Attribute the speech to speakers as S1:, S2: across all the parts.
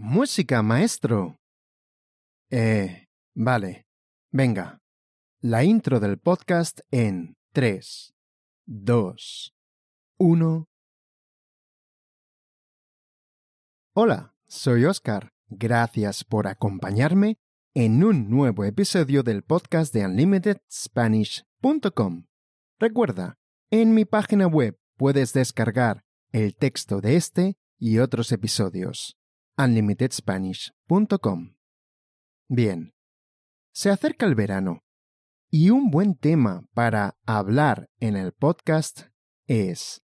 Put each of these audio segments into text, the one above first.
S1: Música, maestro. Eh, vale. Venga. La intro del podcast en 3, 2, 1. Hola, soy Oscar. Gracias por acompañarme en un nuevo episodio del podcast de UnlimitedSpanish.com. Recuerda, en mi página web puedes descargar el texto de este y otros episodios unlimitedspanish.com. Bien, se acerca el verano y un buen tema para hablar en el podcast es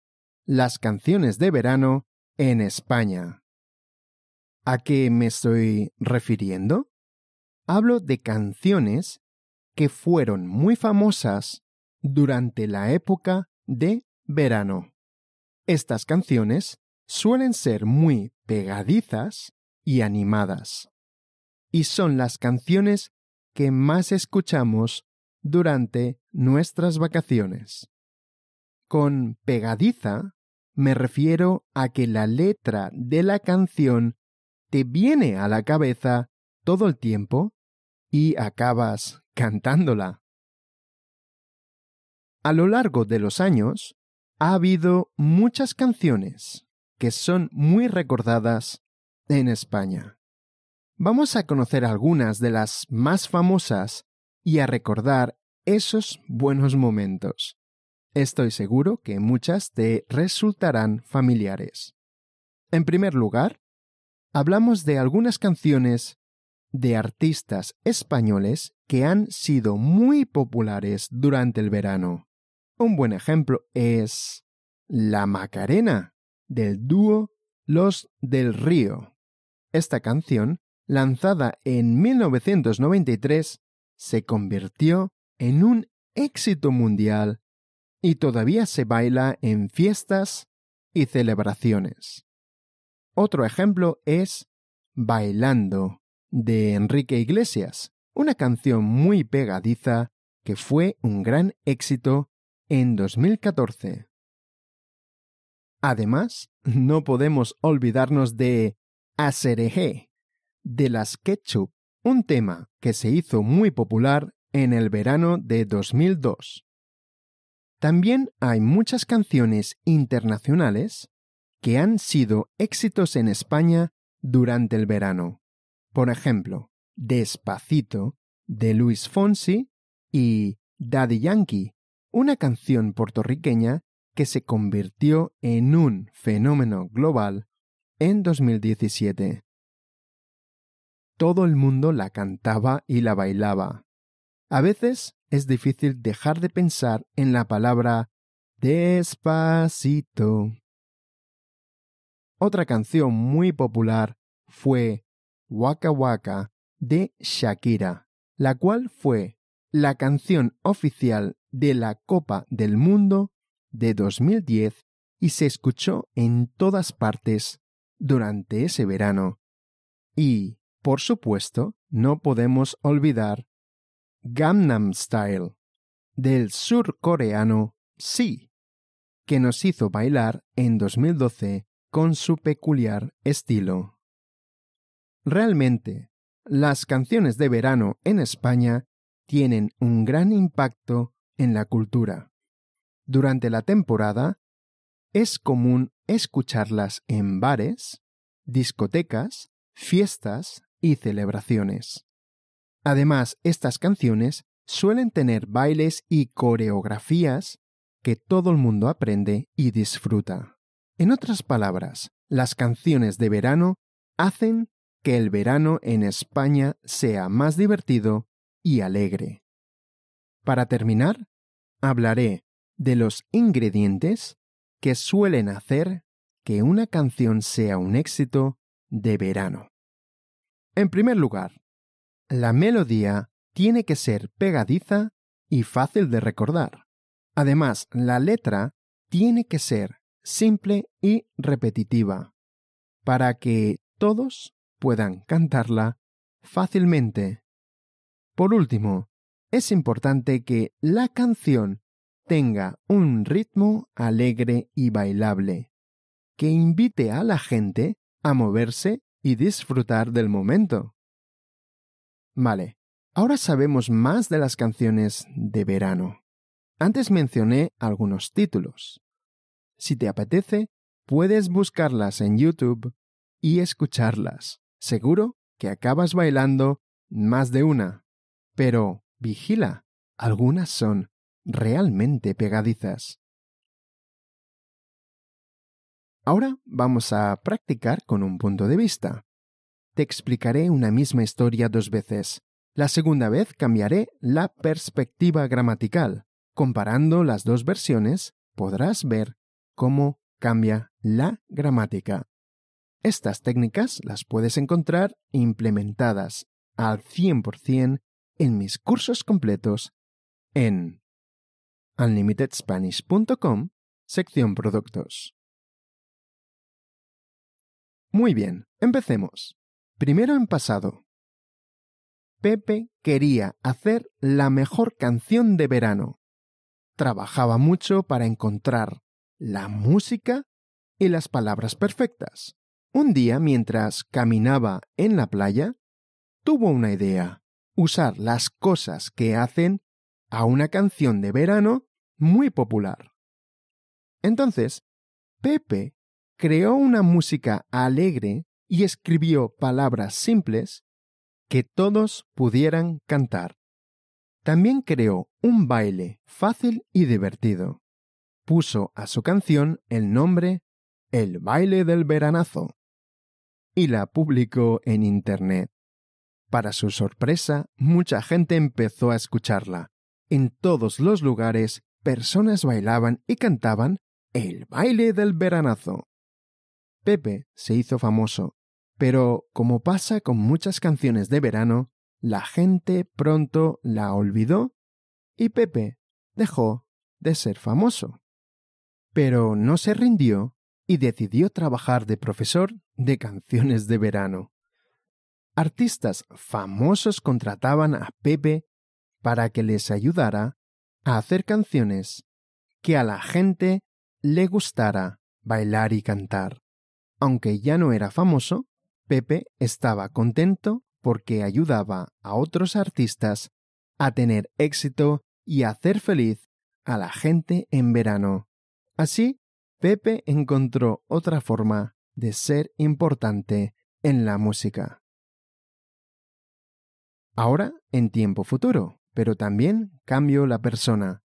S1: las canciones de verano en España. ¿A qué me estoy refiriendo? Hablo de canciones que fueron muy famosas durante la época de verano. Estas canciones suelen ser muy pegadizas y animadas. Y son las canciones que más escuchamos durante nuestras vacaciones. Con pegadiza me refiero a que la letra de la canción te viene a la cabeza todo el tiempo y acabas cantándola. A lo largo de los años, ha habido muchas canciones que son muy recordadas en España. Vamos a conocer algunas de las más famosas y a recordar esos buenos momentos. Estoy seguro que muchas te resultarán familiares. En primer lugar, hablamos de algunas canciones de artistas españoles que han sido muy populares durante el verano. Un buen ejemplo es La Macarena, del dúo Los del Río. Esta canción, lanzada en 1993, se convirtió en un éxito mundial y todavía se baila en fiestas y celebraciones. Otro ejemplo es Bailando de Enrique Iglesias, una canción muy pegadiza que fue un gran éxito en 2014. Además, no podemos olvidarnos de Asereje, de las Ketchup, un tema que se hizo muy popular en el verano de 2002. También hay muchas canciones internacionales que han sido éxitos en España durante el verano. Por ejemplo, Despacito de Luis Fonsi y Daddy Yankee, una canción puertorriqueña que se convirtió en un fenómeno global en 2017. Todo el mundo la cantaba y la bailaba. A veces es difícil dejar de pensar en la palabra despacito. Otra canción muy popular fue Waka Waka de Shakira, la cual fue la canción oficial de la Copa del Mundo de 2010 y se escuchó en todas partes durante ese verano. Y, por supuesto, no podemos olvidar Gamnam Style del surcoreano Sí, que nos hizo bailar en 2012 con su peculiar estilo. Realmente, las canciones de verano en España tienen un gran impacto en la cultura. Durante la temporada, es común escucharlas en bares, discotecas, fiestas y celebraciones. Además, estas canciones suelen tener bailes y coreografías que todo el mundo aprende y disfruta. En otras palabras, las canciones de verano hacen que el verano en España sea más divertido y alegre. Para terminar, hablaré de los ingredientes que suelen hacer que una canción sea un éxito de verano. En primer lugar, la melodía tiene que ser pegadiza y fácil de recordar. Además, la letra tiene que ser simple y repetitiva, para que todos puedan cantarla fácilmente. Por último, es importante que la canción tenga un ritmo alegre y bailable, que invite a la gente a moverse y disfrutar del momento. Vale, ahora sabemos más de las canciones de verano. Antes mencioné algunos títulos. Si te apetece, puedes buscarlas en YouTube y escucharlas. Seguro que acabas bailando más de una. Pero, vigila, algunas son realmente pegadizas. Ahora vamos a practicar con un punto de vista. Te explicaré una misma historia dos veces. La segunda vez cambiaré la perspectiva gramatical. Comparando las dos versiones, podrás ver cómo cambia la gramática. Estas técnicas las puedes encontrar implementadas al 100% en mis cursos completos en unlimitedspanish.com, sección productos. Muy bien, empecemos. Primero en pasado. Pepe quería hacer la mejor canción de verano. Trabajaba mucho para encontrar la música y las palabras perfectas. Un día, mientras caminaba en la playa, tuvo una idea, usar las cosas que hacen a una canción de verano muy popular. Entonces, Pepe creó una música alegre y escribió palabras simples que todos pudieran cantar. También creó un baile fácil y divertido. Puso a su canción el nombre El baile del veranazo y la publicó en Internet. Para su sorpresa, mucha gente empezó a escucharla, en todos los lugares personas bailaban y cantaban el baile del veranazo. Pepe se hizo famoso, pero como pasa con muchas canciones de verano, la gente pronto la olvidó y Pepe dejó de ser famoso. Pero no se rindió y decidió trabajar de profesor de canciones de verano. Artistas famosos contrataban a Pepe para que les ayudara a hacer canciones que a la gente le gustara bailar y cantar. Aunque ya no era famoso, Pepe estaba contento porque ayudaba a otros artistas a tener éxito y a hacer feliz a la gente en verano. Así, Pepe encontró otra forma de ser importante en la música. Ahora, en tiempo futuro pero también cambio la persona.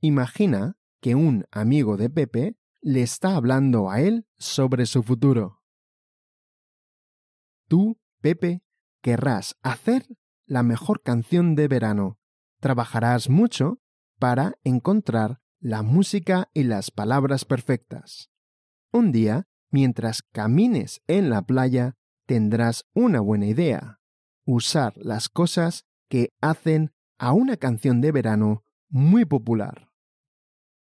S1: Imagina que un amigo de Pepe le está hablando a él sobre su futuro. Tú, Pepe, querrás hacer la mejor canción de verano. Trabajarás mucho para encontrar la música y las palabras perfectas. Un día, mientras camines en la playa, tendrás una buena idea. Usar las cosas que hacen a una canción de verano muy popular.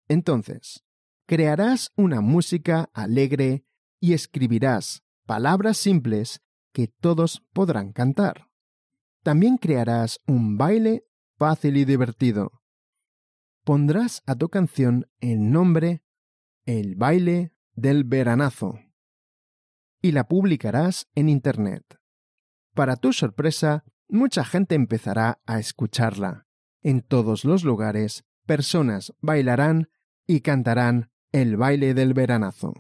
S1: Entonces, crearás una música alegre y escribirás palabras simples que todos podrán cantar. También crearás un baile fácil y divertido. Pondrás a tu canción el nombre El baile del veranazo y la publicarás en Internet. Para tu sorpresa, mucha gente empezará a escucharla. En todos los lugares, personas bailarán y cantarán el baile del veranazo.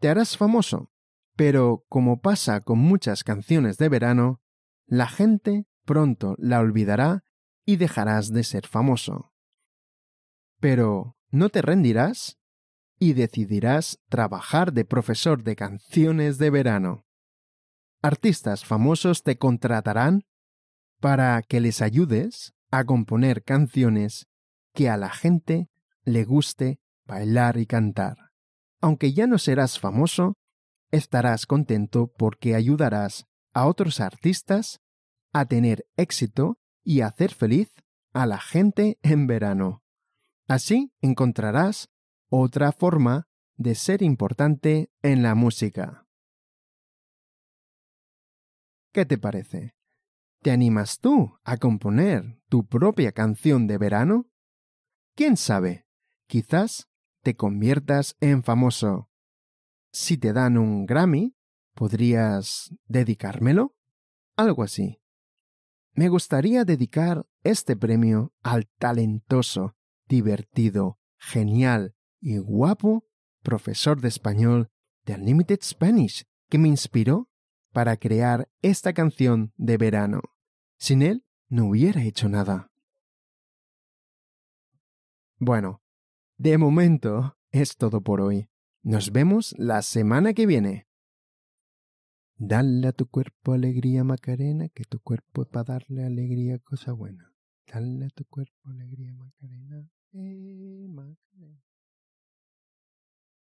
S1: Te harás famoso, pero como pasa con muchas canciones de verano, la gente pronto la olvidará y dejarás de ser famoso. Pero, ¿no te rendirás? Y decidirás trabajar de profesor de canciones de verano artistas famosos te contratarán para que les ayudes a componer canciones que a la gente le guste bailar y cantar. Aunque ya no serás famoso, estarás contento porque ayudarás a otros artistas a tener éxito y hacer feliz a la gente en verano. Así encontrarás otra forma de ser importante en la música. ¿Qué te parece? ¿Te animas tú a componer tu propia canción de verano? ¿Quién sabe? Quizás te conviertas en famoso. Si te dan un Grammy, ¿podrías dedicármelo? Algo así. Me gustaría dedicar este premio al talentoso, divertido, genial y guapo profesor de español de Unlimited Spanish que me inspiró para crear esta canción de verano. Sin él, no hubiera hecho nada. Bueno, de momento es todo por hoy. Nos vemos la semana que viene. Dale a tu cuerpo alegría, Macarena, que tu cuerpo es para darle alegría, cosa buena. Dale a tu cuerpo alegría, Macarena. Eh, Macarena.